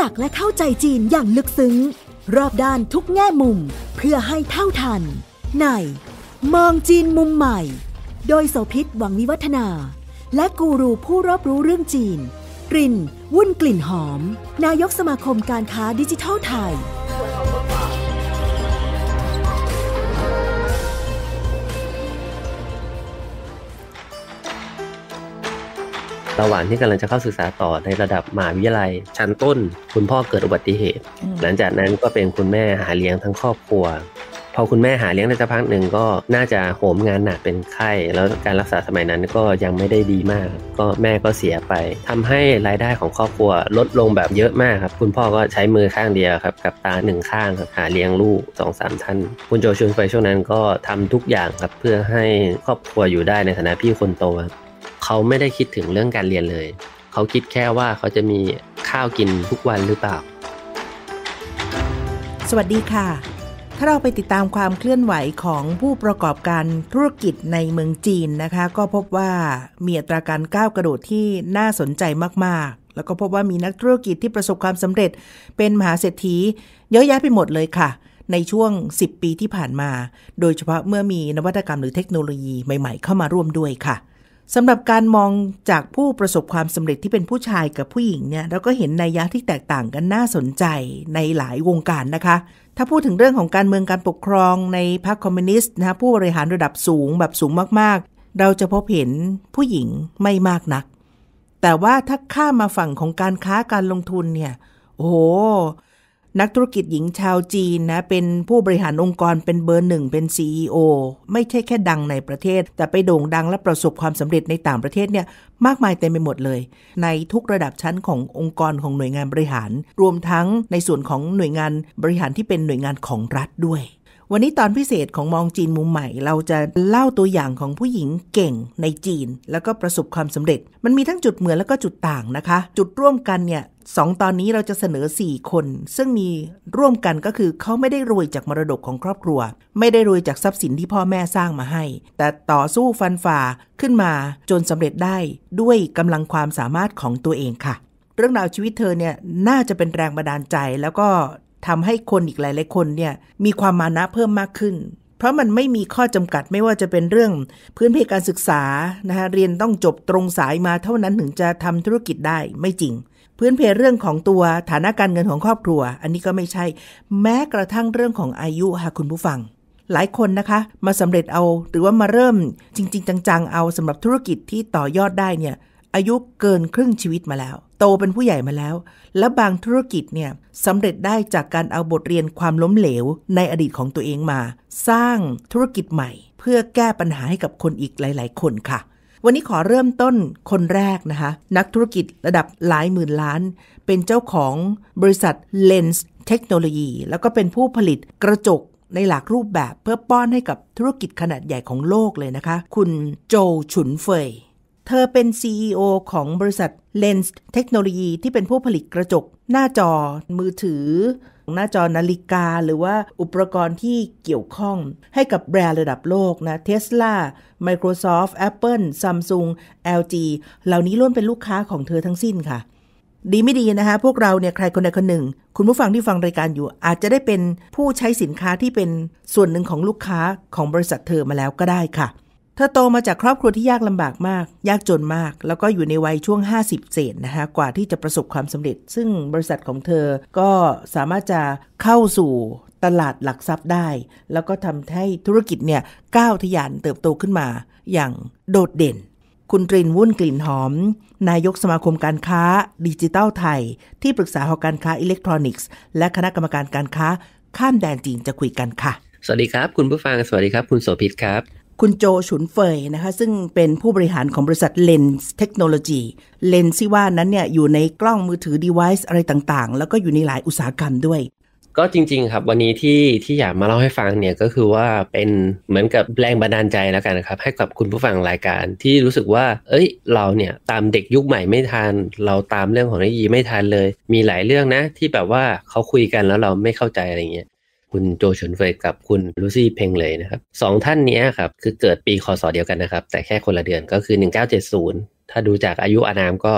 จักและเข้าใจจีนอย่างลึกซึ้ง รอบด้านทุกแง่มุมเพื่อให้เท่าทัน ใน มองจีนมุมใหม่ โดยโสพิษหวังวิวัฒนา และกูรูผู้รอบรู้เรื่องจีนริน วุ่นกลิ่นหอม นายกสมาคมการค้าดิจิทัลไทยระหว่างที่กำลังจะเข้าศึกษาต่อในระดับมหาวิทยาลัยชั้นต้น คุณพ่อเกิดอุบัติเหตุ หลังจากนั้นก็เป็นคุณแม่หาเลี้ยงทั้งครอบครัว พอคุณแม่หาเลี้ยงได้สักพักหนึ่งก็น่าจะโหมงานหนักเป็นไข้ แล้วการรักษาสมัยนั้นก็ยังไม่ได้ดีมาก ก็แม่ก็เสียไป ทำให้รายได้ของครอบครัวลดลงแบบเยอะมากครับคุณพ่อก็ใช้มือข้างเดียวครับกับตาหนึ่งข้างครับหาเลี้ยงลูกสองสามท่านคุณโจชุนไปช่วงนั้นก็ทำทุกอย่างครับเพื่อให้ครอบครัวอยู่ได้ในฐานะพี่คนโตครับเขาไม่ได้คิดถึงเรื่องการเรียนเลย เขาคิดแค่ว่าเขาจะมีข้าวกินทุกวันหรือเปล่า สวัสดีค่ะ ถ้าเราไปติดตามความเคลื่อนไหวของผู้ประกอบการธุรกิจในเมืองจีนนะคะ ก็พบว่ามีอัตราการก้าวกระโดดที่น่าสนใจมากๆ แล้วก็พบว่ามีนักธุรกิจที่ประสบความสำเร็จ เป็นมหาเศรษฐีเยอะแยะไปหมดเลยค่ะ ในช่วง 10 ปีที่ผ่านมา โดยเฉพาะเมื่อมีนวัตกรรมหรือเทคโนโลยีใหม่ ๆ เข้ามาร่วมด้วยค่ะสำหรับการมองจากผู้ประสบความสำเร็จที่เป็นผู้ชายกับผู้หญิงเนี่ยเราก็เห็นในยะที่แตกต่างกันน่าสนใจในหลายวงการนะคะ ถ้าพูดถึงเรื่องของการเมืองการปกครองในพรรคคอมมิวนิสต์นะผู้บริหารระดับสูงแบบสูงมากๆ เราจะพบเห็นผู้หญิงไม่มากนัก แต่ว่าถ้าข้ามาฝั่งของการค้าการลงทุนเนี่ย โอ้โนักธุรกิจหญิงชาวจีนนะเป็นผู้บริหารองค์กรเป็นเบอร์หนึ่งเป็น CEO ไม่ใช่แค่ดังในประเทศ แต่ไปโด่งดังและประสบความสำเร็จในต่างประเทศเนี่ยมากมายเต็มไปหมดเลย ในทุกระดับชั้นขององค์กรของหน่วยงานบริหาร รวมทั้งในส่วนของหน่วยงานบริหารที่เป็นหน่วยงานของรัฐด้วยวันนี้ตอนพิเศษของมองจีนมุมใหม่ เราจะเล่าตัวอย่างของผู้หญิงเก่งในจีน แล้วก็ประสบความสำเร็จ มันมีทั้งจุดเหมือนแล้วก็จุดต่างนะคะ จุดร่วมกันเนี่ยสองตอนนี้เราจะเสนอ 4 คน ซึ่งมีร่วมกันก็คือเขาไม่ได้รวยจากมรดกของครอบครัว ไม่ได้รวยจากทรัพย์สินที่พ่อแม่สร้างมาให้ แต่ต่อสู้ฟันฝ่าขึ้นมาจนสำเร็จได้ด้วยกำลังความสามารถของตัวเองค่ะ เรื่องราวชีวิตเธอเนี่ยน่าจะเป็นแรงบันดาลใจแล้วก็ทำให้คนอีกหลาย ๆ คนเนี่ยมีความมานะเพิ่มมากขึ้น เพราะมันไม่มีข้อจำกัดไม่ว่าจะเป็นเรื่อง พื้นเพการศึกษานะคะเรียนต้องจบตรงสายมาเท่านั้นถึงจะทำธุรกิจได้ไม่จริง พื้นเพเรื่องของตัวฐานะการเงินของครอบครัว อันนี้ก็ไม่ใช่แม้กระทั่งเรื่องของอายุค่ะคุณผู้ฟังหลายคนนะคะมาสำเร็จเอาหรือว่ามาเริ่มจริงๆจัง ๆ เอาสำหรับธุรกิจที่ต่อยอดได้เนี่ยอายุเกินครึ่งชีวิตมาแล้ว โตเป็นผู้ใหญ่มาแล้ว และบางธุรกิจเนี่ยสำเร็จได้จากการเอาบทเรียนความล้มเหลว ในอดีตของตัวเองมา สร้างธุรกิจใหม่ เพื่อแก้ปัญหาให้กับคนอีกหลาย ๆ คนค่ะ วันนี้ขอเริ่มต้นคนแรกนะคะ นักธุรกิจระดับหลายหมื่นล้าน เป็นเจ้าของบริษัท Lens Technology แล้วก็เป็นผู้ผลิตกระจกในหลากรูปแบบเพื่อป้อนให้กับธุรกิจขนาดใหญ่ของโลกเลยนะคะ คุณโจฉุนเฟยเธอเป็น CEO ของบริษัท Lens เทคโนโลยีที่เป็นผู้ผลิตกระจกหน้าจอมือถือ หน้าจอนาฬิกาหรือว่าอุปกรณ์ที่เกี่ยวข้อง ให้กับแบรนด์ระดับโลกนะ Tesla Microsoft Apple Samsung LG เหล่านี้ล้วนเป็นลูกค้าของเธอทั้งสิ้นค่ะ ดีไม่ดีนะคะ พวกเราเนี่ยใครคนใดคนหนึ่ง คุณผู้ฟังที่ฟังรายการอยู่อาจจะได้เป็นผู้ใช้สินค้าที่เป็นส่วนหนึ่งของลูกค้าของบริษัทเธอมาแล้วก็ได้ค่ะเธอโตมาจากครอบครัวที่ยากลำบากมาก ยากจนมาก แล้วก็อยู่ในวัยช่วง 50เศษนะคะกว่าที่จะประสบความสำเร็จ ซึ่งบริษัทของเธอก็สามารถจะเข้าสู่ตลาดหลักทรัพย์ได้ แล้วก็ทำให้ธุรกิจเนี่ยก้าวทะยานเติบโตขึ้นมาอย่างโดดเด่น คุณตรินวุ่นกลิ่นหอม นายกสมาคมการค้าดิจิตอลไทย ที่ปรึกษาหอการค้าอิเล็กทรอนิกส์ และคณะกรรมการการค้า ข้ามแดนจีนจะคุยกันค่ะ สวัสดีครับ คุณผู้ฟังสวัสดีครับ คุณโสภิตครับคุณโจ ฉุนเฟยนะคะ ซึ่งเป็นผู้บริหารของบริษัทเลนส์เทคโนโลยี เลนส์ที่ว่านั้นเนี่ยอยู่ในกล้องมือถือ device อะไรต่างๆ แล้วก็อยู่ในหลายอุตสาหกรรมด้วย ก็จริง ๆ ครับ วันนี้ที่ที่อยากมาเล่าให้ฟังเนี่ยก็คือว่าเป็นเหมือนกับแรงบันดาลใจแล้วกันนะครับให้กับคุณผู้ฟังรายการที่รู้สึกว่า เอ้ยเราเนี่ยตามเด็กยุคใหม่ไม่ทันเราตามเรื่องของเทคโนโลยีไม่ทันเลย มีหลายเรื่องนะที่แบบว่าเขาคุยกันแล้วเราไม่เข้าใจอะไรเงี้ยคุณโจชุนเฟยกับคุณลูซี่เพงเลยนะครับสองท่านนี้ครับ คือเกิดปีคศเดียวกันนะครับ แต่แค่คนละเดือนก็คือ 1970 ถ้าดูจากอายุอานามก็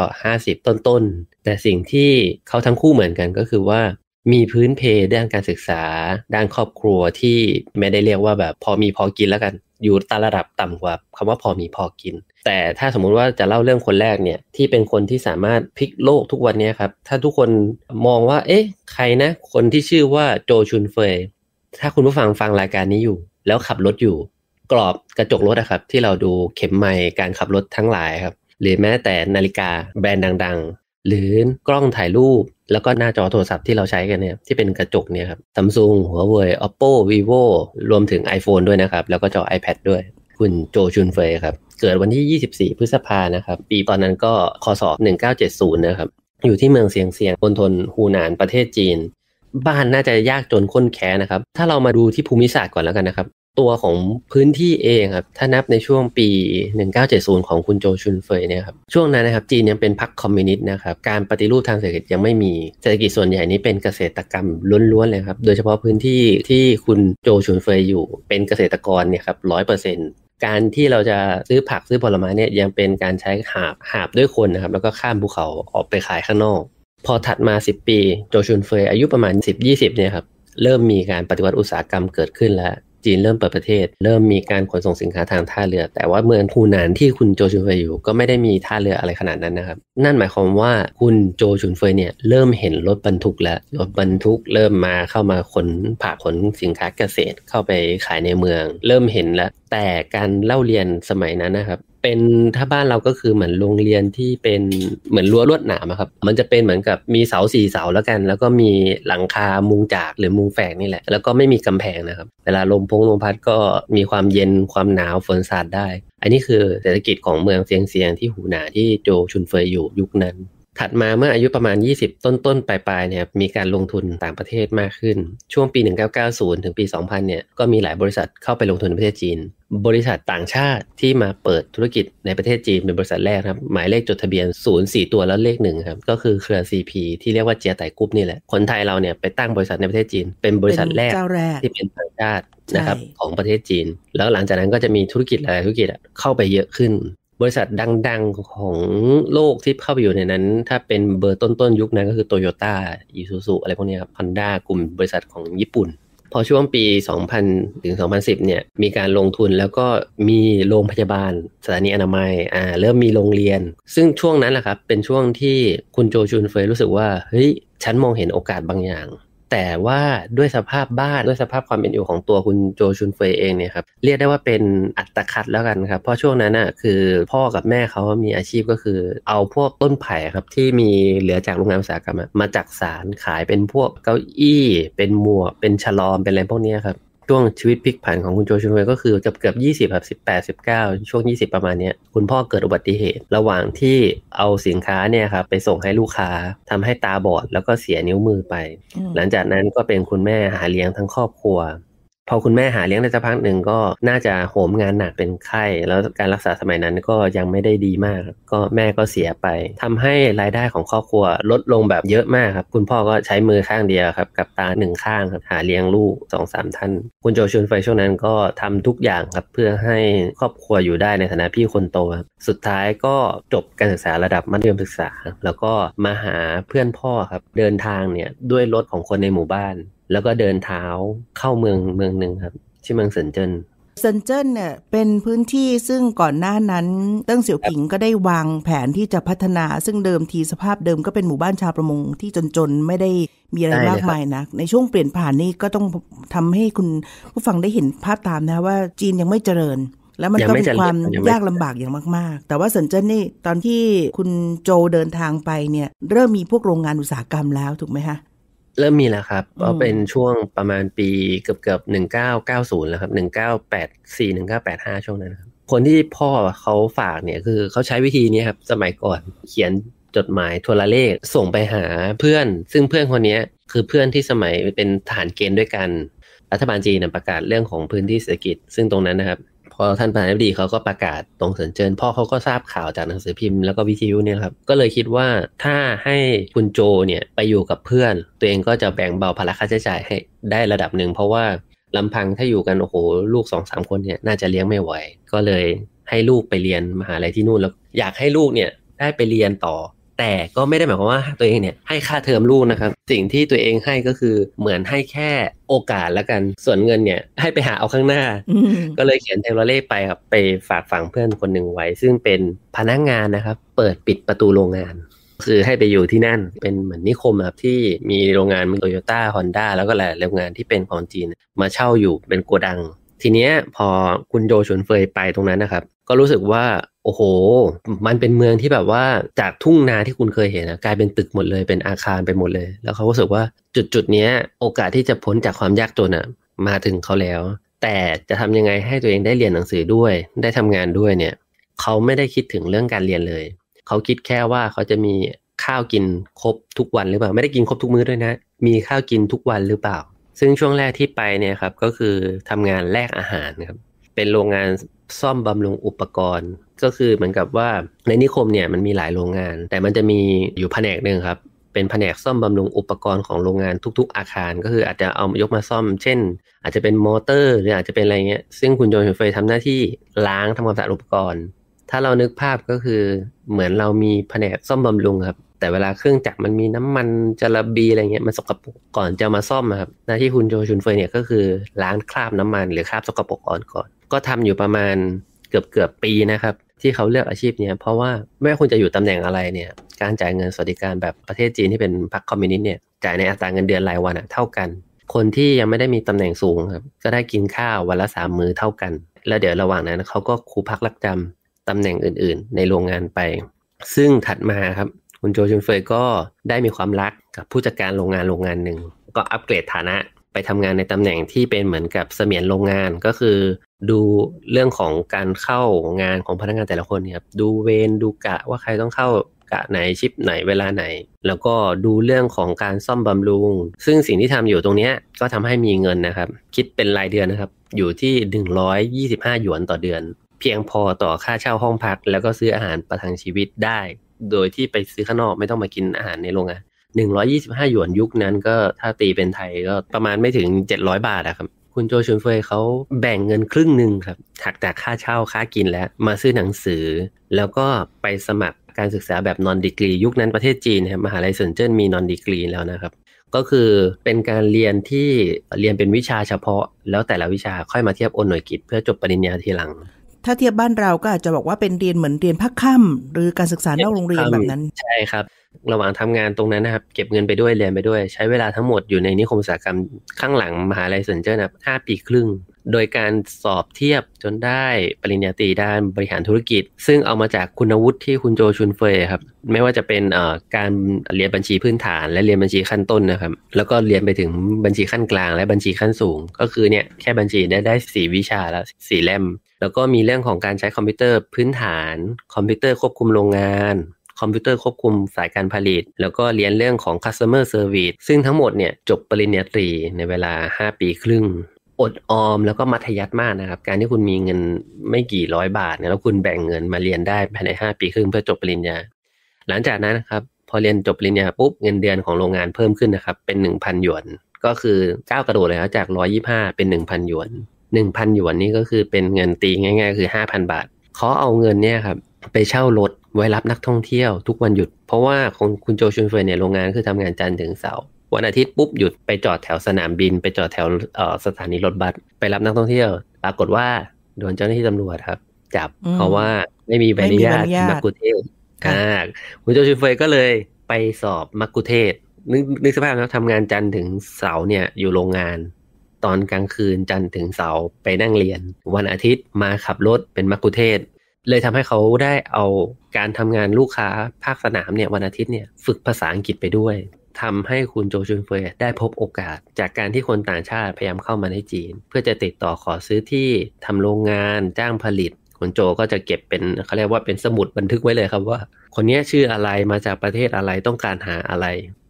50 ต้นๆ แต่สิ่งที่เขาทั้งคู่เหมือนกันก็คือว่ามีพื้นเพด้านการศึกษา ด้านครอบครัวที่ไม่ได้เรียกว่าแบบพอมีพอกินแล้วกัน อยู่ตาระดับต่ำกว่าคำว่าพอมีพอกินแต่ถ้าสมมุติว่าจะเล่าเรื่องคนแรกเนี่ย ที่เป็นคนที่สามารถพลิกโลกทุกวันนี้ครับ ถ้าทุกคนมองว่าเอ๊ะ ใครนะ คนที่ชื่อว่าโจชุนเฟยถ้าคุณผู้ฟังฟังรายการนี้อยู่ แล้วขับรถอยู่ กรอบกระจกรถนะครับ ที่เราดูเข็มไม้์การขับรถทั้งหลายครับหรือแม้แต่นาฬิกาแบรนด์ดังๆ หรือกล้องถ่ายรูป แล้วก็หน้าจอโทรศัพท์ที่เราใช้กันเนี่ยที่เป็นกระจกเนี่ยครับซัมซุงหัวเว่ย oppo vivo รวมถึง iPhone ด้วยนะครับแล้วก็จอ iPad ด้วยคุณโจชุนเฟยครับเกิดวันที่ 24 พฤษภานะครับ ปีตอนนั้นก็ คศ 1970 นะครับ อยู่ที่เมืองเซียงเซียงบนทนฮูหนานประเทศจีน บ้านน่าจะยากจนข้นแค้นนะครับ ถ้าเรามาดูที่ภูมิศาสตร์ก่อนแล้วกันนะครับ ตัวของพื้นที่เองครับ ถ้านับในช่วงปี 1970 ของคุณโจชุนเฟยเนี่ยครับ ช่วงนั้นนะครับ จีนยังเป็นพรรคคอมมิวนิสต์นะครับ การปฏิรูปทางเศรษฐกิจยังไม่มี เศรษฐกิจส่วนใหญ่นี้เป็นเกษตรกรรมล้วนๆเลยครับ โดยเฉพาะพื้นที่ที่คุณโจชุนเฟยอยู่ เป็นเกษตรกรเนี่ยครับร้อยเปอร์เซ็นต์การที่เราจะซื้อผักซื้อผลไม้เนี่ยยังเป็นการใช้หาบหาบด้วยคนนะครับแล้วก็ข้ามภูเขาออกไปขายข้างนอก พอถัดมา 10 ปี โจชุนเฟยอายุประมาณ 10-20เนี่ยครับเริ่มมีการปฏิวัติอุตสาหกรรมเกิดขึ้นแล้วจีนเริ่มเปิดประเทศ เริ่มมีการขนส่งสินค้าทางท่าเรือ แต่ว่าเมืองฮูนานที่คุณโจชุนเฟยอยู่ก็ไม่ได้มีท่าเรืออะไรขนาดนั้นนะครับนั่นหมายความว่าคุณโจชุนเฟยเนี่ยเริ่มเห็นรถบรรทุกแล้วรถบรรทุก เริ่มมาเข้ามาขนผักขนสินค้าเกษตรเข้าไปขายในเมือง เริ่มเห็นแล้วแต่การเล่าเรียนสมัยนั้นนะครับเป็นถ้าบ้านเราก็คือเหมือนโรงเรียนที่เป็นเหมือนรั้วลวดหนามครับมันจะเป็นเหมือนกับมีเสาสี่เสาแล้วกัน แล้วก็มีหลังคามุงจากหรือมุงแฝกนี่แหละ แล้วก็ไม่มีกำแพงนะครับเวลาลมพงลมพัดก็มีความเย็นความหนาวฝนสาดได้ อันนี้คือเศรษฐกิจของเมืองเซียงเซียงที่หูหนาที่โจชุนเฟยอยู่ยุคนั้นถัดมาเมื่ออายุประมาณ 20 ต้นต้นปลายๆ เนี่ย มีการลงทุนต่างประเทศมากขึ้นช่วงปี 1990 ถึงปี 2000 เนี่ย ก็มีหลายบริษัทเข้าไปลงทุนในประเทศจีน บริษัทต่างชาติที่มาเปิดธุรกิจในประเทศจีนเป็นบริษัทแรกครับ หมายเลขจดทะเบียน 0 4 ตัวแล้วเลขหนึ่งครับก็คือเครือ CP ที่เรียกว่าเจียไต่กรุ๊ปนี่แหละคนไทยเราเนี่ยไปตั้งบริษัทในประเทศจีน เป็นบริษัทแรกที่เป็นต่างชาตินะครับของประเทศจีน แล้วหลังจากนั้นก็จะมีธุรกิจหลายธุรกิจเข้าไปเยอะขึ้นบริษัทดังๆของโลกที่เข้าไปอยู่ในนั้น ถ้าเป็นเบอร์ต้นๆ ยุคนั้นก็คือโตโยต้าอิซูซุอะไรพวกนี้ครับฮอนด้ากลุ่มบริษัทของญี่ปุ่น พอช่วงปี 2000 ถึง 2010 เนี่ยมีการลงทุนแล้วก็มีโรงพยาบาลสถานีอนามัยอ่าเริ่มมีโรงเรียน ซึ่งช่วงนั้นแหละครับเป็นช่วงที่คุณโจชุนเฟยรู้สึกว่าเฮ้ยฉันมองเห็นโอกาสบางอย่างแต่ว่าด้วยสภาพบ้านด้วยสภาพความเป็นอยู่ของตัวคุณโจชุนเฟยเองเนี่ยครับเรียกได้ว่าเป็นอัตคัดแล้วกันครับ เพราะช่วงนั้นอ่ะคือพ่อกับแม่เขามีอาชีพก็คือ เอาพวกต้นไผ่ครับที่มีเหลือจากโรงงานอุตสาหกรรมมาจักสารขายเป็นพวกเก้าอี้เป็นหมวกเป็นฉลอม เป็นอะไรพวกนี้ครับช่วงชีวิตพลิกผันของคุณโจชุนเวก็คือจะเกือบยี่สิบแบบสิบแปดสิบเก้าช่วงยี่สิบประมาณนี้คุณพ่อเกิดอุบัติเหตุ ระหว่างที่เอาสินค้าเนี่ยครับไปส่งให้ลูกค้า ทำให้ตาบอดแล้วก็เสียนิ้วมือไป หลังจากนั้นก็เป็นคุณแม่หาเลี้ยงทั้งครอบครัวพอคุณแม่หาเลี้ยงได้สักพักหนึ่งก็น่าจะโหมงานหนักเป็นไข้ แล้วการรักษาสมัยนั้นก็ยังไม่ได้ดีมากก็แม่ก็เสียไป ทำให้รายได้ของครอบครัวลดลงแบบเยอะมากครับคุณพ่อก็ใช้มือข้างเดียวครับกับตาหนึ่งข้างครับหาเลี้ยงลูกสองสามท่าน คุณโจชุนไฟช่วงนั้นก็ทำทุกอย่างครับเพื่อให้ครอบครัวอยู่ได้ในฐานะพี่คนโตครับสุดท้ายก็จบการศึกษาระดับมัธยมศึกษา แล้วก็มาหาเพื่อนพ่อครับเดินทางเนี่ยด้วยรถของคนในหมู่บ้านแล้วก็เดินเท้าเข้าเมืองเมืองหนึ่งครับชื่อเมืองเซินเจิ้นเซินเจิ้นเนี่ยเป็นพื้นที่ซึ่งก่อนหน้านั้นเติ้งเสี่ยวผิงก็ได้วางแผนที่จะพัฒนา ซึ่งเดิมทีสภาพเดิมก็เป็นหมู่บ้านชาวประมงที่จนๆไม่ได้มีอะไรมากมายนะในช่วงเปลี่ยนผ่านนี่ก็ต้องทำให้คุณผู้ฟังได้เห็นภาพตามนะว่าจีนยังไม่เจริญ แล้วมันก็มีความยากลำบากอย่างมากๆ แต่ว่าเซินเจิ้นนี่ตอนที่คุณโจเดินทางไปเนี่ยเริ่มมีพวกโรงงานอุตสาหกรรมแล้วถูกไหมฮะเริ่มมีแล้วครับก็เป็นช่วงประมาณปีเกือบเกือบหนึ่งเก้าเก้าศูนย์แล้วครับหนึ่งเก้าแปดสี่หนึ่งเก้าแปดห้าช่วงนั้นครับ คนที่พ่อเขาฝากเนี่ย คือเขาใช้วิธีนี้ครับ สมัยก่อนเขียนจดหมายทวรเลขส่งไปหาเพื่อนซึ่งเพื่อนคนนี้คือเพื่อนที่สมัยเป็นฐานเกณฑ์ด้วยกันรัฐบาลจีนประกาศเรื่องของพื้นที่เศรษฐกิจซึ่งตรงนั้นนะครับพอท่านประธานาธิบดีเขาก็ประกาศตรงเสินเจินพ่อเขาก็ทราบข่าวจากหนังสือพิมพ์แล้วก็วิทยุเนี่ยครับก็เลยคิดว่าถ้าให้คุณโจเนี่ยไปอยู่กับเพื่อน ตัวเองก็จะแบ่งเบาภาระค่าใช้จ่ายให้ได้ระดับหนึ่ง เพราะว่าลำพังถ้าอยู่กันโอ้โหลูกสองสามคนเนี่ยน่าจะเลี้ยงไม่ไหวก็เลยให้ลูกไปเรียนมหาลัยที่นู่นแล้วอยากให้ลูกเนี่ยได้ไปเรียนต่อแต่ก็ไม่ได้หมายความว่าตัวเองเนี่ยให้ค่าเทอมลูกนะครับ สิ่งที่ตัวเองให้ก็คือเหมือนให้แค่โอกาสแล้วกัน ส่วนเงินเนี่ยให้ไปหาเอาข้างหน้าก็เลยเขียนเทโลเล่ไปครับไปฝากฝังเพื่อนคนหนึ่งไว้ ซึ่งเป็นพนักงานนะครับ เปิดปิดประตูโรงงานคือให้ไปอยู่ที่นั่นเป็นเหมือนนิคมครับที่มีโรงงานมีโตโยต้าฮอนด้าแล้วก็หลายโรงงานที่เป็นของจีน มาเช่าอยู่เป็นโกดัง ทีเนี้ยพอคุณโยชวนเฟยไปตรงนั้นนะครับก็รู้สึกว่าโอ้โห มันเป็นเมืองที่แบบว่าจากทุ่งนาที่คุณเคยเห็นนะกลายเป็นตึกหมดเลย เป็นอาคารไปหมดเลยแล้วเขารู้สึกว่าจุดจุดนี้โอกาสที่จะพ้นจากความยากจนอ่ะมาถึงเขาแล้ว แต่จะทำยังไงให้ตัวเองได้เรียนหนังสือด้วย ได้ทำงานด้วยเนี่ยเขาไม่ได้คิดถึงเรื่องการเรียนเลย เขาคิดแค่ว่าเขาจะมีข้าวกินครบทุกวันหรือเปล่าไม่ได้กินครบทุกมื้อด้วยนะ มีข้าวกินทุกวันหรือเปล่า ซึ่งช่วงแรกที่ไปเนี่ยครับก็คือทำงานแลกอาหารครับเป็นโรงงานซ่อมบำรุงอุปกรณ์ ก็คือเหมือนกับว่าในนิคมเนี่ยมันมีหลายโรงงาน แต่มันจะมีอยู่แผนกหนึ่งครับเป็นแผนกซ่อมบำรุงอุปกรณ์ ของโรงงานทุก ๆ อาคาร ก็คืออาจจะเอายกมาซ่อม เช่น อาจจะเป็นมอเตอร์หรืออาจจะเป็นอะไรเงี้ยซึ่งคุณโจนเฟยทำหน้าที่ ล้างทำความสะอาดอุปกรณ์ ถ้าเรานึกภาพก็คือเหมือนเรามีแผนกซ่อมบำรุงครับแต่เวลาเครื่องจักรมันมีน้ำมันจะระบีอะไรเงี้ยมันสกปรกก่อนจะมาซ่อมครับหน้าที่คุณโจชุนเฟยเนี่ยก็คือล้างคราบน้ำมันหรือคราบสกปรก่อนก่อนก็ทำอยู่ประมาณเกือบเกือบปีนะครับที่เขาเลือกอาชีพเนี้ยเพราะว่าไม่ว่าคุณจะอยู่ตำแหน่งอะไรเนี่ยการจ่ายเงินสวัสดิการแบบประเทศจีนที่เป็นพรรคคอมมิวนิสต์เนี่ยจ่ายในอัตราเงินเดือนรายวันอะเท่ากัน คนที่ยังไม่ได้มีตำแหน่งสูงครับก็ได้กินข้าววันละสามมื้อเท่ากัน แล้วเดี๋ยวระหว่างนั้นเขาก็ครูพักรักจำตำแหน่งอื่น ๆ ในโรงงานไป ซึ่งถัดมาครับคุณโจชุนเฟยก็ได้มีความรักกับผู้จัดการโรงงานโรงงานหนึ่งก็อัปเกรดฐานะไปทำงานในตำแหน่งที่เป็นเหมือนกับเสมียนโรงงานก็คือ ดูเรื่องของการเข้างานของพนักงานแต่ละคนครับดูเวรดูกะว่าใครต้องเข้ากะไหนชิปไหนเวลาไหน แล้วก็ดูเรื่องของการซ่อมบำรุง ซึ่งสิ่งที่ทำอยู่ตรงนี้ก็ทำให้มีเงินนะครับ คิดเป็นรายเดือนนะครับอยู่ที่ 125หยวนต่อเดือน เพียงพอต่อค่าเช่าห้องพัก แล้วก็ซื้ออาหารประทังชีวิตได้ โดยที่ไปซื้อข้างนอกไม่ต้องมากินอาหารในโรงงานหนึ่่งร้อยีสิบห้าหยวนยุคนั้นก็ถ้าตีเป็นไทยก็ประมาณไม่ถึงเจ็ดร้อยบาทอะครับคุณโจชุนเฟยเขาแบ่งเงินครึ่งหนึ่งครับหักจากค่าเช่าค่ากินแล้ว มาซื้อหนังสือ แล้วก็ไปสมัครการศึกษาแบบนอนดีกรียุคนั้นประเทศจีนครับมหาลัยเซินเจิ้นมีนอนดีกรีแล้วนะครับ ก็คือเป็นการเรียนที่เรียนเป็นวิชาเฉพาะ แล้วแต่ละวิชาค่อยมาเทียบโอนหน่วยกิจเพื่อจบปริญญาทีหลังถ้าเทียบบ้านเราก็อาจจะบอกว่าเป็นเรียนเหมือนเรียนภาคค่ำหรือการศึกษานอกโรงเรียนแบบนั้น ใช่ครับ ระหว่างทำงานตรงนั้นนะครับ เก็บเงินไปด้วยเรียนไปด้วย ใช้เวลาทั้งหมดอยู่ในนิคมอุตสาหกรรมข้างหลังมหาลัยสซนเจอร์นะห้าปีครึ่งโดยการสอบเทียบจนได้ปริญญาตรีด้านบริหารธุรกิจ ซึ่งเอามาจากคุณวุฒิที่คุณโจชุนเฟยครับไม่ว่าจะเป็นการเรียนบัญชีพื้นฐานและเรียนบัญชีขั้นต้นนะครับ แล้วก็เรียนไปถึงบัญชีขั้นกลาง และบัญชีขั้นสูง ก็คือเนี่ยแค่บัญชีได้ได้สีวิชาแล้วสีเล่มแล้วก็มีเรื่องของการใช้คอมพิวเตอร์พื้นฐาน คอมพิวเตอร์ควบคุมโรงงานคอมพิวเตอร์ควบคุมสายการผลิต แล้วก็เรียนเรื่องของ customer service ซึ่งทั้งหมดเนี่ยจบปริญญาตรีในเวลา 5 ปีครึ่งอดออมแล้วก็มัธยัติมากนะครับการที่คุณมีเงินไม่กี่ร้อยบาทเนี่ยแล้วคุณแบ่งเงินมาเรียนได้ภายในห้าปีครึ่งเพื่อจบปริญญาหลังจากนั้นนะครับพอเรียนจบปริญญาปุ๊บเงินเดือนของโรงงานเพิ่มขึ้นนะครับเป็นหนึ่งพันหยวนก็คือก้าวกระโดดเลยครับจากร้อยี่ห้าเป็นหนึ่งพันหยวนหนึ่งพันหยวนนี่ก็คือเป็นเงินตีง่ายๆคือห้าพันบาทเขาเอาเงินเนี่ยครับไปเช่ารถไว้รับนักท่องเที่ยวทุกวันหยุด เพราะว่าของคุณโจชุนเฟยเนี่ยโรงงานคือทำงานจันทร์ถึงเสาร์วันอาทิตย์ปุ๊บหยุดไปจอดแถวสนามบินไปจอดแถวสถานีรถบัสไปรับนักท่องเที่ยว ปรากฏว่า โดนเจ้าหน้าที่ตำรวจครับ จับเพราะว่าไม่มีใบอนุญาตมักกุเทศอ่าคุณโจชิเฟยก็เลยไปสอบมักกุเทศนึกนึกสภาพนะทำงานจันทร์ถึงเสาร์เนี่ยอยู่โรงงาน ตอนกลางคืนจันทร์ถึงเสาร์ไปนั่งเรียน วันอาทิตย์มาขับรถเป็นมักกุเทศเลยทำให้เขาได้เอาการทำงานลูกค้าภาคสนามเนี่ย วันอาทิตย์เนี่ยฝึกภาษาอังกฤษไปด้วยทำให้คุณโจชุนเฟยได้พบโอกาสจากการที่คนต่างชาติพยายามเข้ามาในจีน เพื่อจะติดต่อขอซื้อที่ทำโรงงานจ้างผลิต คุณโจก็จะเก็บเป็นเขาเรียกว่าเป็นสมุดบันทึกไว้เลยครับว่า คนนี้ชื่ออะไรมาจากประเทศอะไรต้องการหาอะไร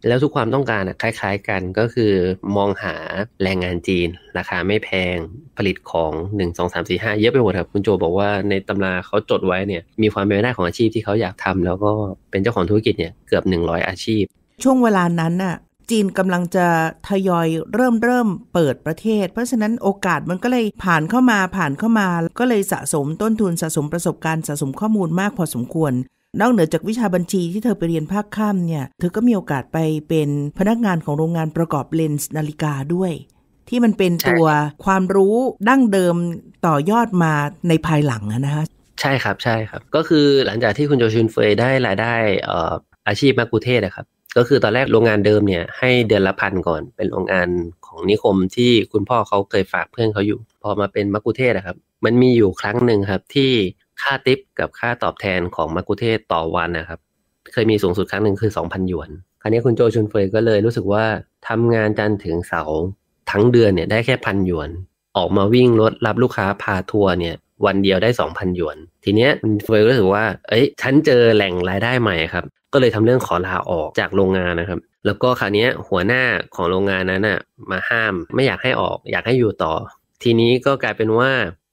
แล้วทุกความต้องการคล้ายๆกันก็คือมองหาแรงงานจีน ราคาไม่แพงผลิตของ 1 2 3 4 5 เยอะไปหมดครับคุณโจ บอกว่าในตำราเขาจดไว้เนี่ยมีความเป็นไปได้ของอาชีพที่เขาอยากทำแล้วก็เป็นเจ้าของธุรกิจเนี่ยเกือบ 100 อาชีพช่วงเวลานั้นน่ะจีนกำลังจะทยอยเริ่มเริ่มเปิดประเทศ เพราะฉะนั้นโอกาสมันก็เลยผ่านเข้ามาผ่านเข้ามา ก็เลยสะสมต้นทุน สะสมประสบการณ์สะสมข้อมูลมากพอสมควร นอกเหนือจากวิชาบัญชีที่เธอไปเรียนภาคข้ามเนี่ยเธอก็มีโอกาสไปเป็นพนักงานของโรงงานประกอบเลนส์นาฬิกาด้วย ที่มันเป็นตัวความรู้ดั้งเดิมต่อยอดมาในภายหลังนะคะใช่ครับใช่ครับก็คือหลังจากที่คุณโจชุนเฟยได้รายได้อาชีพมากุเทศนะครับก็คือตอนแรกโรงงานเดิมเนี่ยให้เดือนละพันก่อนเป็นโรงงานของนิคมที่คุณพ่อเขาเคยฝากเพื่อนเขาอยู่ พอมาเป็นมักกุเทศนะครับ มันมีอยู่ครั้งหนึ่งครับที่ค่าติปกับค่าตอบแทนของมักกุเทศต่อวันนะครับ เคยมีสูงสุดครั้งหนึ่งคือ 2,000หยวนคราวนี้คุณโจชุนเฟยก็เลยรู้สึกว่าทำงานจันทร์ถึงเสาร์ทั้งเดือนเนี่ยได้แค่พันหยวน ออกมาวิ่งรถรับลูกค้าพาทัวร์เนี่ยวันเดียวได้ 2,000หยวน ทีเนี้ยเฟยก็รู้สึกว่า เอ้ยฉันเจอแหล่งรายได้ใหม่ครับ ก็เลยทำเรื่องขอลาออกจากโรงงานนะครับ แล้วก็คราวนี้หัวหน้าของโรงงานนั้นน่ะมาห้าม ไม่อยากให้ออก อยากให้อยู่ต่อ ทีนี้ก็กลายเป็นว่า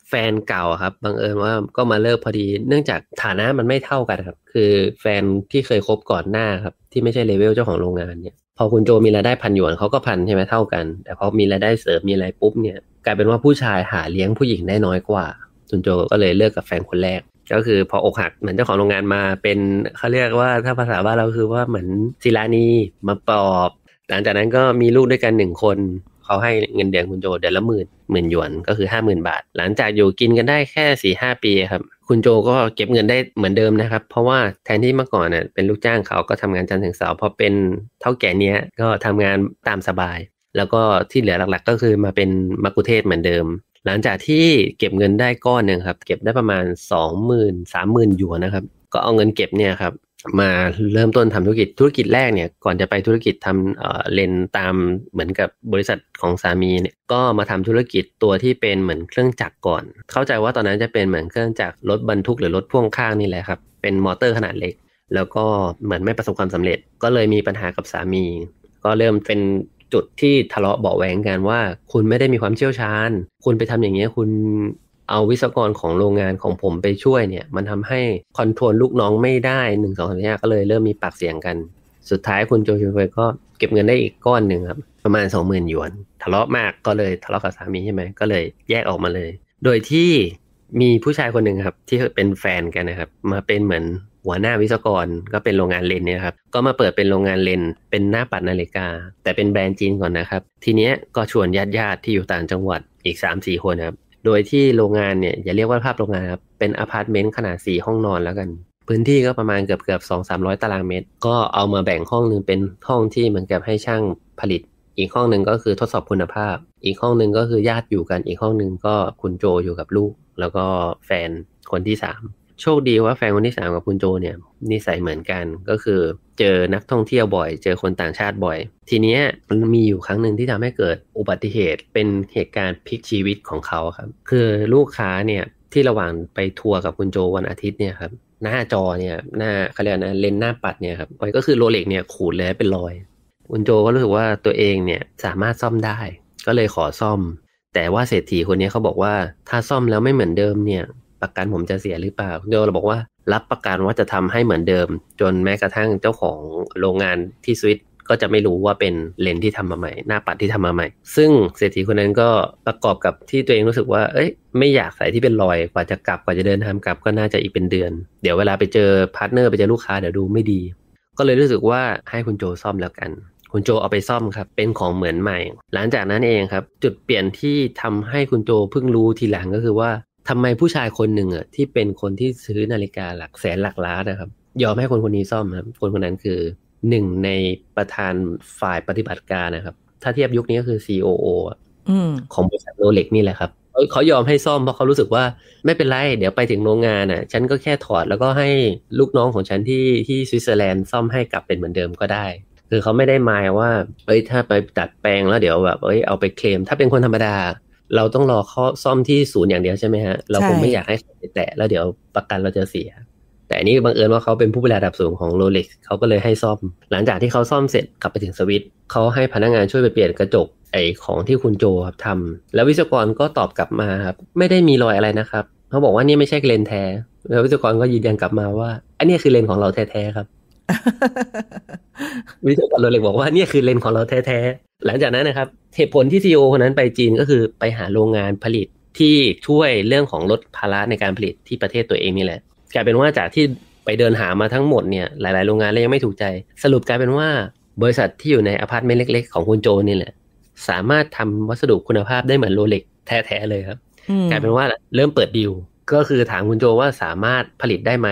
แฟนเก่าครับ บังเอิญว่าก็มาเลิกพอดี เนื่องจากฐานะมันไม่เท่ากันครับ คือแฟนที่เคยคบก่อนหน้าครับ ที่ไม่ใช่เลเวลเจ้าของโรงงานเนี่ย พอคุณโจมีรายได้พันหยวนเขาก็พันใช่ไหมเท่ากัน แต่พอมีรายได้เสริมมีอะไรปุ๊บเนี่ย กลายเป็นว่าผู้ชายหาเลี้ยงผู้หญิงได้น้อยกว่าจุนโจก็เลยเลิกกับแฟนคนแรก ก็คือพออกหักเหมือนเจ้าของโรงงานมาเป็นเขาเรียกว่าถ้าภาษาบ้านเราคือว่าเหมือนศิลานีมาปลอบ หลังจากนั้นก็มีลูกด้วยกันหนึ่งคนเขาให้เงินเดือนคุณโจเดือนละหมื่นหมื่นหยวนก็คือห้าหมื่นบาท หลังจากอยู่กินกันได้แค่สี่ห้าปีครับคุณโจก็เก็บเงินได้เหมือนเดิมนะครับเพราะว่าแทนที่เมื่อก่อนเน่ยเป็นลูกจ้างเขาก็ทำงานจันทร์ถึงเสาร์พอเป็นเท่าแก่เนี้ยก็ทำงานตามสบาย แล้วก็ที่เหลือหลัก ๆ ก็คือมาเป็นมักกุเทศเหมือนเดิมหลังจากที่เก็บเงินได้ก้อนหนึ่งครับเก็บได้ประมาณสองหมื่นสามหมื่นหยวนนะครับ ก็เอาเงินเก็บเนี่ยครับมาเริ่มต้นทำธุรกิจธุรกิจแรกเนี่ยก่อนจะไปธุรกิจทำเอ่อเลนตามเหมือนกับบริษัทของสามีเนี่ยก็มาทำธุรกิจตัวที่เป็นเหมือนเครื่องจักรก่อน เข้าใจว่าตอนนั้นจะเป็นเหมือนเครื่องจักรรถบรรทุก หรือรถพ่วงข้างนี่แหละครับเป็นมอเตอร์ขนาดเล็ก แล้วก็เหมือนไม่ประสบความสำเร็จ ก็เลยมีปัญหากับสามี ก็เริ่มเป็นจุดที่ทะเลาะเบาแหวงกันว่า คุณไม่ได้มีความเชี่ยวชาญ คุณไปทำอย่างเงี้ย คุณเอาวิศวกรของโรงงานของผมไปช่วยเนี่ย มันทำให้คอนโทรลลูกน้องไม่ได้หนึ่งสองสามเนี่ยก็เลยเริ่มมีปากเสียงกัน สุดท้ายคุณโจชินเฟยก็เก็บเงินได้อีกก้อนหนึ่งครับ ประมาณสองหมื่นหยวน ทะเลาะมากก็เลยทะเลาะกับสามีใช่ไหม ก็เลย แยกออกมาเลย โดยที่มีผู้ชายคนหนึ่งครับที่เป็นแฟนกันนะครับ มาเป็นเหมือนหัวหน้าวิศกรก็เป็นโรงงานเลนเนี่ยครับ ก็มาเปิดเป็นโรงงานเลนเป็นหน้าปัดนาฬิกา แต่เป็นแบรนด์จีนก่อนนะครับ ทีเนี้ยก็ชวนญาติญาติที่อยู่ต่างจังหวัดอีก 3 4 คนครับ โดยที่โรงงานเนี่ยอย่าเรียกว่าภาพโรงงานครับ เป็นอพาร์ตเมนต์ขนาด 4 ห้องนอนแล้วกัน พื้นที่ก็ประมาณเกือบเกือบสองสามร้อยตารางเมตร ก็เอามาแบ่งห้องหนึ่งเป็นห้องที่เหมือนกับให้ช่างผลิต อีกห้องหนึ่งก็คือทดสอบคุณภาพ อีกห้องหนึ่งก็คือญาติอยู่กันอีกห้องหนึ่งก็คุณโจอยู่กับลูก แล้วก็แฟนคนที่สามโชคดีว่าแฟนคนที่สามกับคุณโจเนี่ยนิสัยเหมือนกันก็คือเจอนักท่องเที่ยวบ่อย เจอคนต่างชาติบ่อย ทีเนี้ยมีอยู่ครั้งหนึ่งที่ทำให้เกิดอุบัติเหตุเป็นเหตุการณ์พลิกชีวิตของเขาครับ คือลูกค้าเนี่ยที่ระหว่างไปทัวร์กับคุณโจวันอาทิตย์เนี่ยครับหน้าจอเนี่ยหน้าเขาเรียกนะเลนหน้าปัดเนี่ยครับไัก็คือโรเล็กเนี่ยขูดเลยเป็นรอยคุณโจก็รู้สึกว่าตัวเองเนี่ยสามารถซ่อมได้ ก็เลยขอซ่อม แต่ว่าเศรษฐีคนนี้เขาบอกว่าถ้าซ่อมแล้วไม่เหมือนเดิมเนี่ยประกันผมจะเสียหรือเปล่าคุณโยเราบอกว่า รับประกันว่าจะทำให้เหมือนเดิม จนแม้กระทั่งเจ้าของโรงงานที่สวิตก็จะไม่รู้ว่าเป็นเลนที่ทำมาใหม่หน้าปัดที่ทำมาใหม่ ซึ่งเศรษฐีคนนั้นก็ประกอบกับที่ตัวเองรู้สึกว่า เอ้ย ไม่อยากใส่ที่เป็นรอยกว่าจะกลับ กว่าจะเดินทางกลับ ก็น่าจะอีกเป็นเดือน เดี๋ยวเวลาไปเจอพาร์ทเนอร์ไปเจอลูกค้าเดี๋ยวดูไม่ดี ก็เลยรู้สึกว่าให้คุณโจซ่อมแล้วกัน คุณโจเอาไปซ่อมครับ เป็นของเหมือนใหม่ หลังจากนั้นเองครับ จุดเปลี่ยนที่ทำให้คุณโจเพิ่งรู้ทีหลังก็คือว่าทำไมผู้ชายคนหนึ่งอ่ะที่เป็นคนที่ซื้อนาฬิกาหลักแสนหลักล้านนะครับยอมให้คนคนนี้ซ่อมครับคนคนนั้นคือหนึ่งในประธานฝ่ายปฏิบัติการนะครับถ้าเทียบยุคนี้ก็คือซีโอโอของบริษัทโรเล็กนี่แหละครับเขายอมให้ซ่อมเพราะเขารู้สึกว่าไม่เป็นไรเดี๋ยวไปถึงโรงงานน่ะฉันก็แค่ถอดแล้วก็ให้ลูกน้องของฉันที่ที่สวิตเซอร์แลนด์ซ่อมให้กลับเป็นเหมือนเดิมก็ได้คือเขาไม่ได้หมายว่าเอ้ยถ้าไปตัดแปลงแล้วเดี๋ยวแบบเอ้ยเอาไปเคลมถ้าเป็นคนธรรมดาเราต้องรอข้อซ่อมที่ศูนย์อย่างเดียวใช่ไหมฮะเราคงไม่อยากให้แตะแล้วเดี๋ยวประกันเราจะเสีย แต่อันนี้บังเอิญว่าเขาเป็นผู้บริหารระดับสูงของโรเล็กเขาก็เลยให้ซ่อม หลังจากที่เขาซ่อมเสร็จกลับไปถึงสวิตเขาให้พนักงานช่วยไปเปลี่ยนกระจกไอของที่คุณโจครับทำแล้ววิศวกรก็ตอบกลับมาครับไม่ได้มีรอยอะไรนะครับเขาบอกว่านี่ไม่ใช่เลนแท้ แล้ววิศวกรก็ยืนยันกลับมาว่า อันนี้คือเลนของเราแท้ๆครับวิศวกรเลกบอกว่าเนี่ยคือเลนของเราแท้ๆ หลังจากนั้นนะครับ เหตุผลที่ซีอคนนั้นไปจีนก็คือไปหาโรงงานผลิตที่ช่วยเรื่องของลดภาระในการผลิตที่ประเทศตัวเองนี่แหละ กลายเป็นว่าจากที่ไปเดินหามาทั้งหมดเนี่ย หลายๆโรงงานแล้วยังไม่ถูกใจ สรุปกลายเป็นว่า บริษัทที่อยู่ในอพาร์ตเมนต์เล็ก ๆ ของคุณโจนี่แหละ สามารถทำวัสดุคุณภาพได้เหมือนโรเล็กแท้ๆเลยครับกลายเป็นว่าเริ่มเปิดดีลก็คือถามคุณโจว่าสามารถผลิตได้ไหม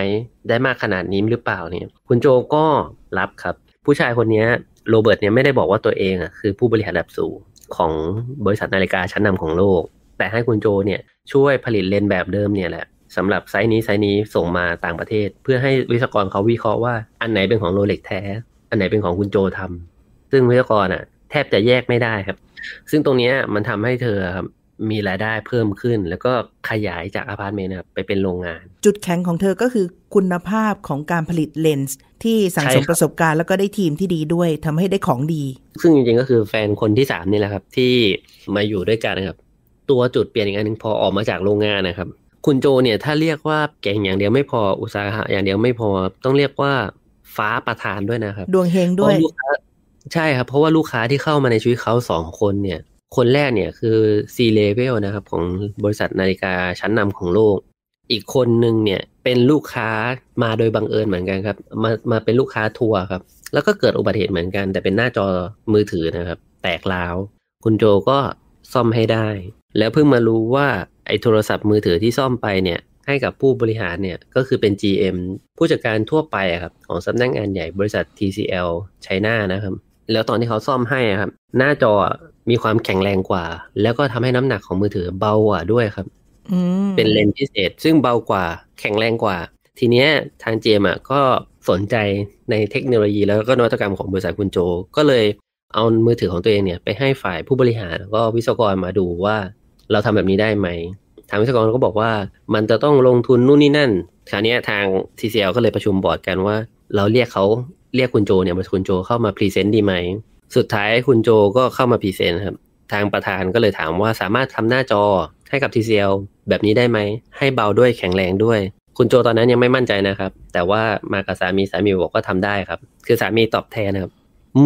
ได้มากขนาดนี้หรือเปล่าเนี่ย คุณโจก็รับครับ ผู้ชายคนนี้โรเบิร์ตเนี่ยไม่ได้บอกว่าตัวเองอ่ะคือผู้บริหารระดับสูงของบริษัทนาฬิกาชั้นนำของโลก แต่ให้คุณโจเนี่ยช่วยผลิตเลนแบบเดิมเนี่ยแหละสำหรับไซส์นี้ไซส์นี้ส่งมาต่างประเทศ เพื่อให้วิศกรเขาวิเคราะห์ว่าอันไหนเป็นของโรเล็กแท้ อันไหนเป็นของคุณโจทำ ซึ่งวิศกรอ่ะแทบจะแยกไม่ได้ครับ ซึ่งตรงนี้มันทำให้เธอครับมีรายได้เพิ่มขึ้นแล้วก็ขยายจากอพาร์ตเมนต์ไปเป็นโรงงาน จุดแข็งของเธอก็คือคุณภาพของการผลิตเลนส์ ที่สั่งสมประสบการณ์ แล้วก็ได้ทีมที่ดีด้วยทำให้ได้ของดี ซึ่งจริงๆก็คือแฟนคนที่สามนี่แหละครับที่มาอยู่ด้วยกันนะครับ ตัวจุดเปลี่ยนอีกอันหนึ่งพอออกมาจากโรงงานนะครับ คุณโจเนี่ย ถ้าเรียกว่าเก่งอย่างเดียวไม่พออุตสาหะอย่างเดียวไม่พอต้องเรียกว่าฟ้าประทานด้วยนะครับ ดวงเฮงด้วย ใช่ครับเพราะว่าลูกค้าที่เข้ามาในชีวิตเขาสองคนเนี่ยคนแรกเนี่ยคือซีเลเวลนะครับ ของบริษัทนาฬิกาชั้นนำของโลก อีกคนหนึ่งเนี่ยเป็นลูกค้ามาโดยบังเอิญเหมือนกันครับ มามาเป็นลูกค้าทัวร์ครับ แล้วก็เกิดอุบัติเหตุเหมือนกัน แต่เป็นหน้าจอมือถือนะครับ แตกล้าว คุณโจก็ซ่อมให้ได้ แล้วเพิ่งมารู้ว่า ไอ้โทรศัพท์มือถือที่ซ่อมไปเนี่ย ให้กับผู้บริหารเนี่ยก็คือเป็น GM ผู้จัดการทั่วไปครับของสำนักงงานใหญ่บริษัท TCL ไชน่านะครับแล้วตอนที่เขาซ่อมให้ครับ หน้าจอมีความแข็งแรงกว่า แล้วก็ทำให้น้ำหนักของมือถือเบากว่าด้วยครับเป็นเลนส์พิเศษซึ่งเบากว่า แข็งแรงกว่า ทีเนี้ยทางเจมอ่ะก็สนใจในเทคโนโลยี แล้วก็นวัตกรรมของบริษัทคุณโจ ก็เลยเอามือถือของตัวเองเนี่ยไปให้ฝ่ายผู้บริหารแล้วก็วิศวกรมาดูว่า เราทำแบบนี้ได้ไหมทางวิศวกรก็บอกว่า มันจะต้องลงทุนนู่นนี่นั่นคราวนี้ทาง TCL ก็เลยประชุมบอร์ดกันว่า เราเรียกเขาเรียกคุณโจเนี่ยมาคุณโจเข้ามาพรีเซนต์ดีไหม สุดท้ายคุณโจก็เข้ามาพรีเซนต์ครับ ทางประธานก็เลยถามว่าสามารถทำหน้าจอให้กับ TCL แบบนี้ได้ไหม ให้เบาด้วยแข็งแรงด้วย คุณโจตอนนั้นยังไม่มั่นใจนะครับ แต่ว่ามากับสามีสามีบอกว่าทำได้ครับ คือสามีตอบแทนนะครับ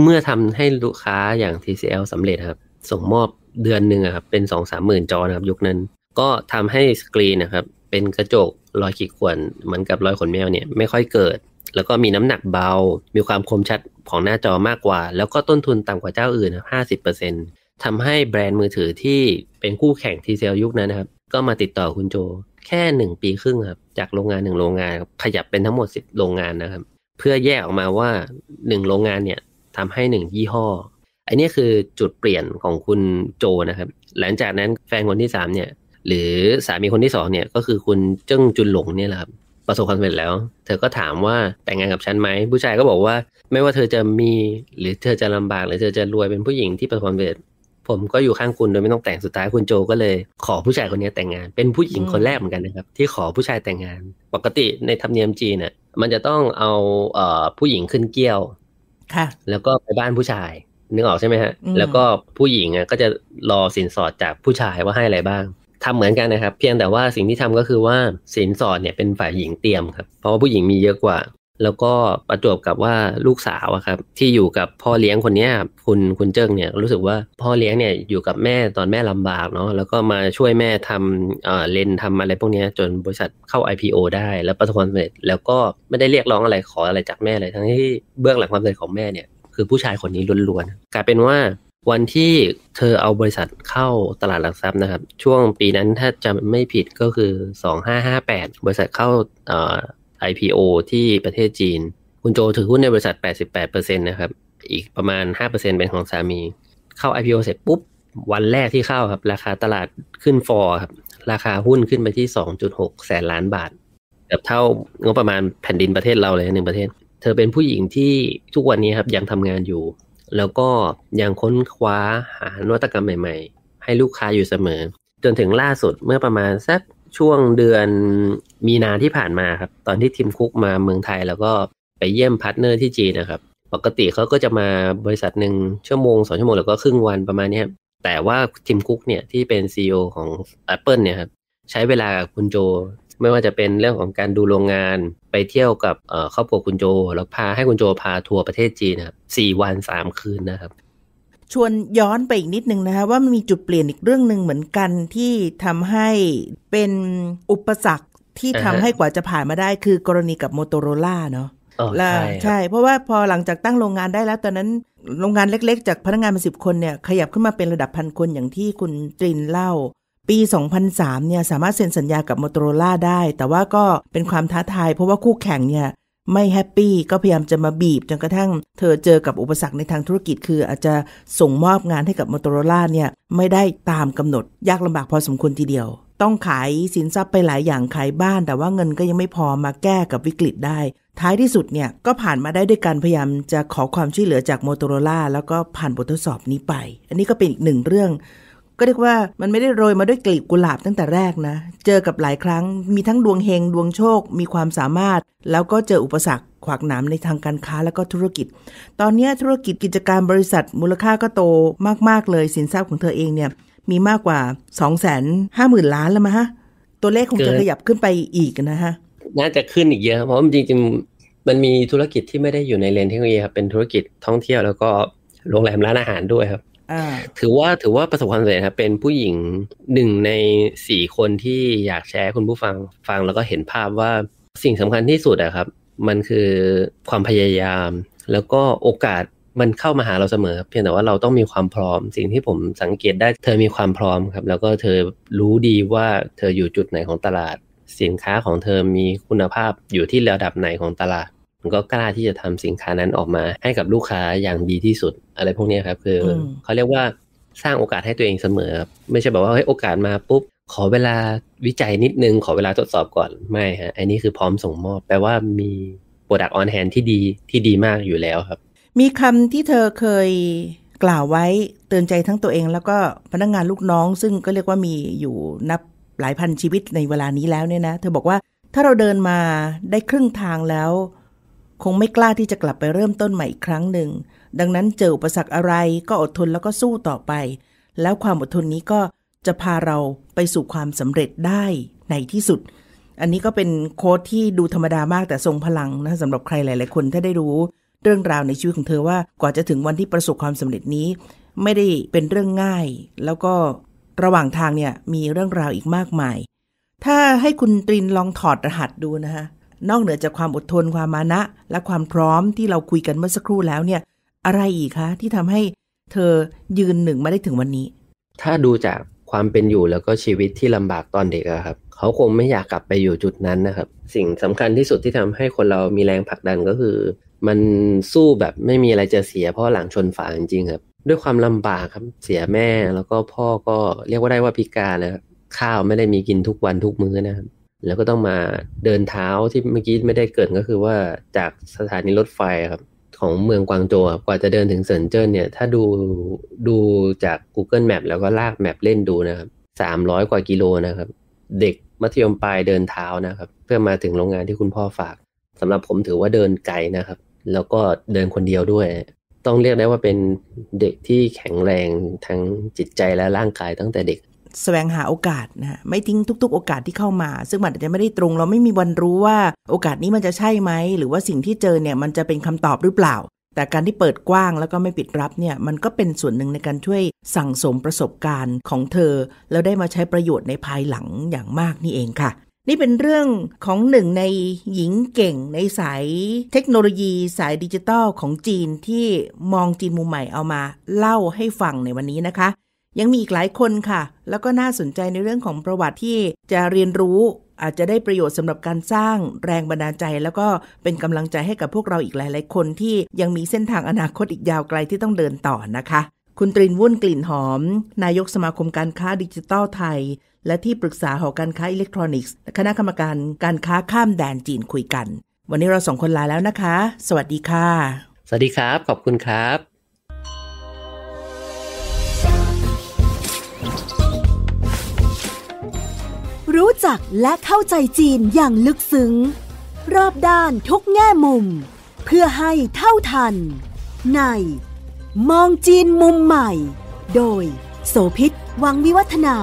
เมื่อทำให้ลูกค้าอย่าง TCL สำเร็จครับส่งมอบเดือนหนึ่งครับเป็นสองสามหมื่นจอนะครับยุคนั้นก็ทำให้สกรีนนะครับเป็นกระจกรอยขีดข่วนเหมือนกับรอยขนแมวเนี่ยไม่ค่อยเกิดแล้วก็มีน้ำหนักเบา มีความคมชัดของหน้าจอมากกว่า แล้วก็ต้นทุนต่ำกว่าเจ้าอื่น 50%ทำให้แบรนด์มือถือที่เป็นคู่แข่งทีเซลยุคนั้นนะครับ ก็มาติดต่อคุณโจแค่ 1 ปีครึ่งครับ จากโรงงาน 1โรงงานขยับเป็นทั้งหมด 10โรงงานนะครับ เพื่อแยกออกมาว่า 1โรงงานเนี่ยทำให้ 1 ยี่ห้อ อันนี้คือจุดเปลี่ยนของคุณโจนะครับ หลังจากนั้นแฟนคนที่3เนี่ยหรือสามีคนที่2เนี่ยก็คือคุณเจิ้งจุนหลงเนี่ยแหละครับประสบความสำเร็จแล้ว เธอก็ถามว่าแต่งงานกับฉันไหมผู้ชายก็บอกว่า ไม่ว่าเธอจะมีหรือเธอจะลำบากหรือเธอจะรวยเป็นผู้หญิงที่ประสบความสำเร็จผมก็อยู่ข้างคุณโดยไม่ต้องแต่งสุดท้ายคุณโจก็เลยขอผู้ชายคนนี้แต่งงาน เป็นผู้หญิงคนแรกเหมือนกันนะครับที่ขอผู้ชายแต่งงาน ปกติในธรรมเนียมจีนเนี่ยมันจะต้องเอาเอ่อผู้หญิงขึ้นเกี้ยวค่ะแล้วก็ไปบ้านผู้ชาย นึกออกใช่ไหมฮะแล้วก็ผู้หญิงอ่ะก็จะรอสินสอดจากผู้ชายว่าให้อะไรบ้างทำเหมือนกันนะครับ เพียงแต่ว่าสิ่งที่ทำก็คือว่าสินสอดเนี่ยเป็นฝ่ายหญิงเตรียมครับ เพราะว่าผู้หญิงมีเยอะกว่า แล้วก็ประจวบกับว่าลูกสาวครับที่อยู่กับพ่อเลี้ยงคนนี้คุณคุณเจิ้งเนี่ยรู้สึกว่าพ่อเลี้ยงเนี่ยอยู่กับแม่ตอนแม่ลำบากเนาะแล้วก็มาช่วยแม่ทำเอ่อเลนทำอะไรพวกนี้จนบริษัทเข้า IPO ได้ แล้วประสบความสำเร็จแล้วก็ไม่ได้เรียกร้องอะไรขออะไรจากแม่เลย ทั้งที่เบื้องหลังความสำเร็จของแม่เนี่ยคือผู้ชายคนนี้ล้วนๆกลายเป็นว่าวันที่เธอเอาบริษัทเข้าตลาดหลักทรัพย์นะครับ ช่วงปีนั้นถ้าจำไม่ผิดก็คือ 2558 บริษัทเข้าอ IPO ที่ประเทศจีน คุณโจถือหุ้นในบริษัท 88%นะครับอีกประมาณ 5%เป็นของสามี เข้า IPO เสร็จปุ๊บ วันแรกที่เข้าครับ ราคาตลาดขึ้นฟอร์ครับ ราคาหุ้นขึ้นไปที่ 2.6 แสนล้านบาทแบบเท่างบประมาณแผ่นดินประเทศเราเลยหนึ่งประเทศเธอเป็นผู้หญิงที่ทุกวันนี้ครับยังทำงานอยู่แล้วก็ยังค้นคว้าหานวัตกรรมใหม่ๆ ให้ลูกค้าอยู่เสมอ จนถึงล่าสุดเมื่อประมาณสักช่วงเดือนมีนาที่ผ่านมาครับ ตอนที่ทีมคุกมาเมืองไทยแล้วก็ไปเยี่ยมพาร์ทเนอร์ที่จีนนะครับ ปกติเขาก็จะมาบริษัทหนึ่งชั่วโมงสองชั่วโมงแล้วก็ครึ่งวันประมาณนี้แต่ว่าทีมคุกเนี่ยที่เป็น CEO ของ Apple เนี่ยครับใช้เวลาคุณโจไม่ว่าจะเป็นเรื่องของการดูโรงงานไปเที่ยวกับครอบครัวคุณโจแล้วพาให้คุณโจพาทัวร์ประเทศจีนนะครับสี่วันสามคืนนะครับ ชวนย้อนไปอีกนิดนึงนะคะว่ามันมีจุดเปลี่ยนอีกเรื่องหนึ่งเหมือนกันที่ทำให้เป็นอุปสรรคที่ทำให้กว่าจะผ่านมาได้คือกรณีกับโมโตโรล่าเนาะแล้วใช่ เพราะว่าพอหลังจากตั้งโรงงานได้แล้ว ตอนนั้นโรงงานเล็กๆจากพนักงานมาสิบคนเนี่ยขยับขึ้นมาเป็นระดับพันคนอย่างที่คุณตรินเล่าปี 2003เนี่ยสามารถเซ็นสัญญากับมอเตอร์ a ได้ แต่ว่าก็เป็นความท้าทายเพราะว่าคู่แข่งเนี่ยไม่แฮปปี้ ก็พยายามจะมาบีบจนกระทั่งเธอเจอกับอุปสรรคในทางธุรกิจ คืออาจจะส่งมอบงานให้กับมอเตอร์ a เนี่ยไม่ได้ตามกำหนดยากลำบากพอสมควรทีเดียว ต้องขายสินทรัพย์ไปหลายอย่างขายบ้าน แต่ว่าเงินก็ยังไม่พอมาแก้กับวิกฤตได้ท้ายที่สุดเนี่ยก็ผ่านมาได้ด้วยการพยายามจะขอความช่วยเหลือจากมอเตอร์โรล่าแล้วก็ผ่านบททดสอบนี้ไป อันนี้ก็เป็นอีกหนึ่งเรื่องก็เรียกว่ามันไม่ได้โรยมาด้วยกลีบกุหลาบตั้งแต่แรกนะ เจอกับหลายครั้งมีทั้งดวงเฮงดวงโชค มีความสามารถแล้วก็เจออุปสรรคขวากหนามในทางการค้าและก็ธุรกิจ ตอนนี้ธุรกิจกิจการบริษัทมูลค่าก็โตมาก ๆ เลยสินทรัพย์ของเธอเองเนี่ยมีมากกว่า 2 5 0 0 0 0 ล้านแล้วมะฮะ ตัวเลขคงจะขยับขึ้นไปอีกนะฮะน่าจะขึ้นอีกเยอะเพราะจริงๆมันมีธุรกิจที่ไม่ได้อยู่ในเลนเทคโนโลยีครับเป็นธุรกิจท่องเที่ยวแล้วก็โรงแรมร้านอาหารด้วยครับถือว่าถือว่าประสบความสำเร็จครับเป็นผู้หญิงหนึ่งในสี่คนที่อยากแชร์คุณผู้ฟังฟังแล้วก็เห็นภาพว่าสิ่งสำคัญที่สุดอะครับ มันคือความพยายาม แล้วก็โอกาสมันเข้ามาหาเราเสมอเพียงแต่ว่าเราต้องมีความพร้อม สิ่งที่ผมสังเกตได้เธอมีความพร้อมครับแล้วก็เธอรู้ดีว่าเธออยู่จุดไหนของตลาด สินค้าของเธอมีคุณภาพอยู่ที่ระดับไหนของตลาดันก็กล้าที่จะทำสินค้านั้นออกมาให้กับลูกค้าอย่างดีที่สุด อะไรพวกนี้ครับ คือเขาเรียกว่าสร้างโอกาสให้ตัวเองเสมอไม่ใช่แบบว่าให้โอกาสมาปุ๊บ ขอเวลาวิจัยนิดนึง ขอเวลาทดสอบก่อน ไม่ฮะอันนี้คือพร้อมส่งมอบแปลว่ามีโปรดักต์ออนแฮนที่ดีที่ดีมากอยู่แล้วครับ มีคำที่เธอเคยกล่าวไว้เตือนใจทั้งตัวเอง แล้วก็พนักงงานลูกน้อง ซึ่งก็เรียกว่ามีอยู่นับหลายพันชีวิตในเวลานี้แล้วเนี่ยนะเธอบอกว่าถ้าเราเดินมาได้ครึ่งทางแล้วคงไม่กล้าที่จะกลับไปเริ่มต้นใหม่อีกครั้งหนึ่ง ดังนั้นเจออุปสรรคอะไรก็อดทนแล้วก็สู้ต่อไป แล้วความอดทนนี้ก็จะพาเราไปสู่ความสำเร็จได้ในที่สุด อันนี้ก็เป็นโค้ดที่ดูธรรมดามากแต่ทรงพลังนะสำหรับใครหลาย ๆ คนถ้าได้รู้เรื่องราวในชีวิตของเธอว่ากว่าจะถึงวันที่ประสบความสำเร็จนี้ ไม่ได้เป็นเรื่องง่าย แล้วก็ระหว่างทางเนี่ยมีเรื่องราวอีกมากมาย ถ้าให้คุณตรินลองถอดรหัสดูนะคะนอกเหนือจากความอดทนความมานะ และความพร้อมที่เราคุยกันเมื่อสักครู่แล้วเนี่ยอะไรอีกคะ ที่ทำให้เธอยืนหนึ่งมาได้ถึงวันนี้ ถ้าดูจากความเป็นอยู่แล้วก็ชีวิตที่ลำบากตอนเด็กครับ เขาคงไม่อยากกลับไปอยู่จุดนั้นนะครับ สิ่งสำคัญที่สุดที่ทำให้คนเรามีแรงผลักดันก็คือ มันสู้แบบไม่มีอะไรจะเสียเพราะหลังชนฝาจริงๆครับด้วยความลำบากครับเสียแม่แล้วก็พ่อก็เรียกว่าได้ว่าพิการนะครับข้าวไม่ได้มีกินทุกวันทุกมื้อนะครับแล้วก็ต้องมาเดินเท้าที่เมื่อกี้ไม่ได้เกิดก็คือว่าจากสถานีรถไฟครับของเมืองกวางโจวกว่าจะเดินถึงเซินเจิ้นเนี่ย ถ้าดูดูจาก Google Map แล้วก็ลากแมปเล่นดูนะครับสามร้อยกว่ากิโลนะครับ เด็กมัธยมปลายเดินเท้านะครับ เพื่อมาถึงโรงงานที่คุณพ่อฝาก สำหรับผมถือว่าเดินไกลนะครับ แล้วก็เดินคนเดียวด้วย ต้องเรียกได้ว่าเป็นเด็กที่แข็งแรงทั้งจิตใจและร่างกายตั้งแต่เด็กสแสวงหาโอกาสนะฮะไม่ทิ้งทุก ๆ โอกาสที่เข้ามา ซึ่งมันอาจจะไม่ได้ตรง เราไม่มีวันรู้ว่า โอกาสนี้มันจะใช่ไหม หรือว่าสิ่งที่เจอเนี่ยมันจะเป็นคำตอบหรือเปล่า แต่การที่เปิดกว้างแล้วก็ไม่ปิดรับเนี่ย มันก็เป็นส่วนหนึ่งในการช่วยสั่งสมประสบการณ์ของเธอ แล้วได้มาใช้ประโยชน์ในภายหลังอย่างมากนี่เองค่ะ นี่เป็นเรื่องของหนึ่งในหญิงเก่ง ในสายเทคโนโลยีสายดิจิตอลของจีนที่มองจีนมุมใหม่เอามาเล่าให้ฟังในวันนี้นะคะยังมีอีกหลายคนค่ะ แล้วก็น่าสนใจในเรื่องของประวัติที่จะเรียนรู้ อาจจะได้ประโยชน์สำหรับการสร้างแรงบันดาลใจ แล้วก็เป็นกำลังใจให้กับพวกเราอีกหลาย ๆ คนที่ยังมีเส้นทางอนาคตอีกยาวไกลที่ต้องเดินต่อนะคะ คุณตรินวุ่นกลิ่นหอม นายกสมาคมการค้าดิจิทัลไทย และที่ปรึกษาหอการค้าอิเล็กทรอนิกส์ คณะกรรมการการค้าข้ามแดนจีนคุยกัน วันนี้เราสองคนลาแล้วนะคะ สวัสดีค่ะ สวัสดีครับ ขอบคุณครับรู้จักและเข้าใจจีนอย่างลึกซึ้ง รอบด้านทุกแง่มุม เพื่อให้เท่าทัน ในมองจีนมุมใหม่ โดยโสพิษวังวิวัฒนา